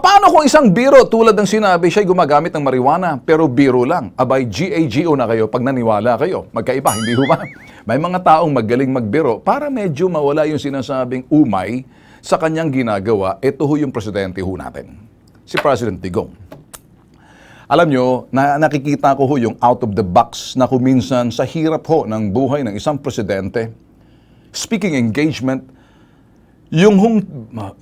Paano kung isang biro tulad ng sinabi siya gumagamit ng marijuana pero biro lang? Abay, GAGO na kayo pag naniwala kayo. Magkaiba, hindi ho May mga taong magaling magbiro para medyo mawala yung sinasabing umay sa kanyang ginagawa. Ito ho yung presidente ho natin. Si President Digong. Alam nyo, na nakikita ko ho yung out of the box na kuminsan sa hirap ho ng buhay ng isang presidente. Speaking engagement, yung hong,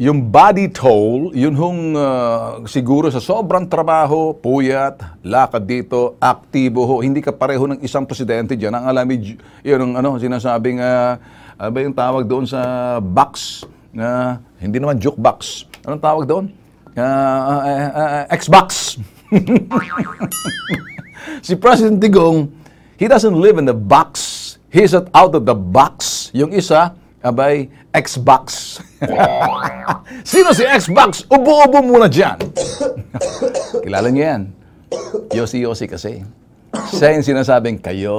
yung body toll, yung hong uh, ah, siguro sa sobrang trabaho, puyat, lakad dito, aktibo ho, hindi ka pareho ng isang presidente diyan. Ang alam yun ang ano, sinasabing, uh, ano ba yung tawag doon sa box? na uh, hindi naman joke box. Anong tawag doon? uh, uh, uh, Xbox. si President Digong, he doesn't live in the box. He's out of the box. Yung isa, Abay, Xbox. Sino si Xbox? Ubo-ubo muna dyan. Kilala niyo yan. Yosi-yosi kasi. Siya yung sinasabing, kayo...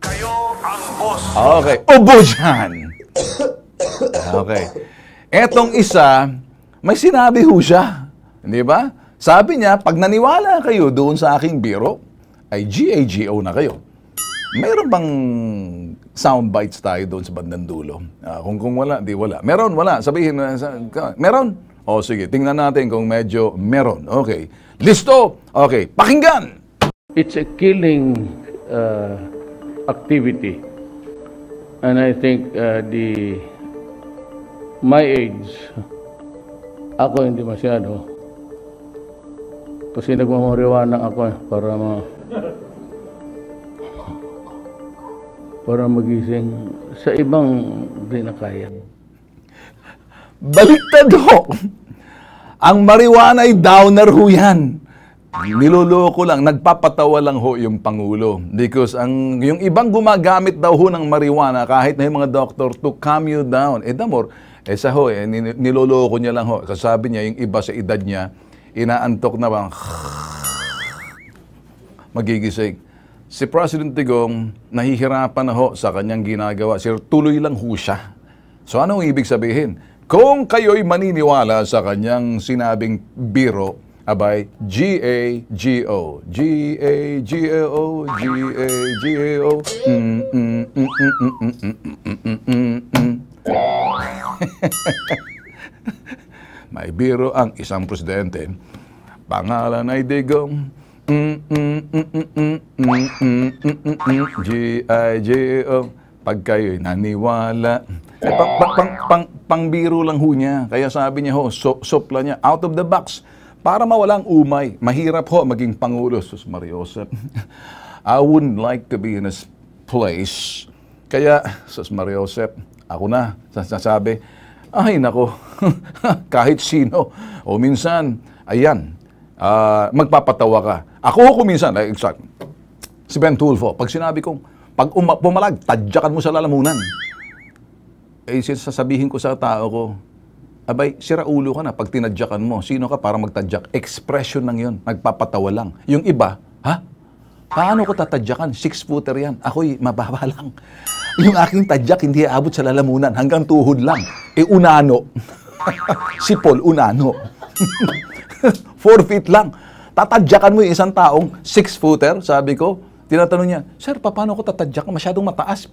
Kayo ang boss. Okay, ubo dyan. Okay. Etong isa, may sinabi ho siya. Di ba? Sabi niya, pag naniwala kayo doon sa aking biro, ay GAGO na kayo. Mayroon bang sound bites tayo doon sa bandang dulo? Uh, kung, kung wala, di wala. Meron, wala. Sabihin, uh, sa, meron. O oh, sige, tingnan natin kung medyo meron. Okay. Listo. Okay, pakinggan. It's a killing uh, activity. And I think uh, the my age, ako hindi masyado. Kasi nagmamariwanang ako eh, para mga para magising. Sa ibang hindi na kaya. Baliktad ho! Ang marijuana ay downer ho yan. Niloloko lang, nagpapatawa lang ho yung Pangulo. Because ang, yung ibang gumagamit daw ho ng marijuana, kahit na yung mga doctor to calm you down. Eh, damor, eh sa ho, eh, niloloko niya lang ho. Kasabi niya, yung iba sa edad niya, inaantok na bang, magigising si President Digong nahihirapan na ho sa kanyang ginagawa. Sir, tuloy lang ho siya. So anong ibig sabihin? Kung kayo'y maniniwala sa kanyang sinabing biro, abay, G-A-G-O. G-A-G-O, G-A-G-O. Mm, mm, mm, mm May biro ang isang presidente. Pangalan ay Digong G-I-J-O Pag kayo'y naniwala eh, pang, pang, pang, pang, pangbiro lang ho niya Kaya sabi niya ho, so, sopla niya Out of the box Para mawalang umay Mahirap ho maging Pangulo Sus Mariosep I wouldn't like to be in this place Kaya Sus Mariosep Ako na sasabi Ay nako Kahit sino O minsan Ayan uh, magpapatawa ka. Ako ko minsan, like, eh, exact. Si Ben Tulfo, pag sinabi kong, pag um- pumalag, tadyakan mo sa lalamunan. Eh, sasabihin ko sa tao ko, abay, sira ulo ka na pag tinadyakan mo. Sino ka para magtadyak? Expression lang yon, Nagpapatawa lang. Yung iba, ha? Paano ko tatadyakan? Six-footer yan. Ako'y mababa lang. Yung aking tadyak, hindi aabot sa lalamunan. Hanggang tuhod lang. E unano. si Paul, unano. four feet lang. Tatadyakan mo yung isang taong 6-footer, sabi ko. Tinatanong niya, Sir, paano ko tatadyakan? Masyadong mataas.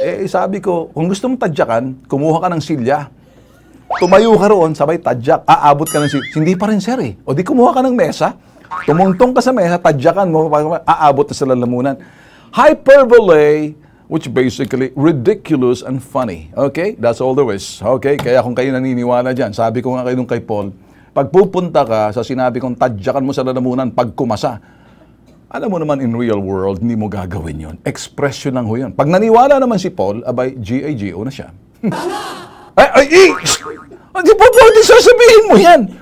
Eh, sabi ko, kung gusto mong tadyakan, kumuha ka ng silya. Tumayo ka roon, sabay tadyak. Aabot ka ng silya. Hindi pa rin, sir eh. O di kumuha ka ng mesa, tumuntong ka sa mesa, tadyakan mo, aabot na sa lalamunan. Hyperbole, which basically ridiculous and funny. Okay? That's all there is. Okay? Kaya kung kayo naniniwala dyan, sabi ko nga kayo nung kay Paul, Pagpupunta ka sa sinabi kong tadyakan mo sa lalamunan pag kumasa, alam mo naman in real world, hindi mo gagawin yon. Expression lang ho yun. Pag naniwala naman si Paul, abay, G-A-G-O na siya. Eh, ay, ay, eh, ay! Hindi po pwede sasabihin mo yan.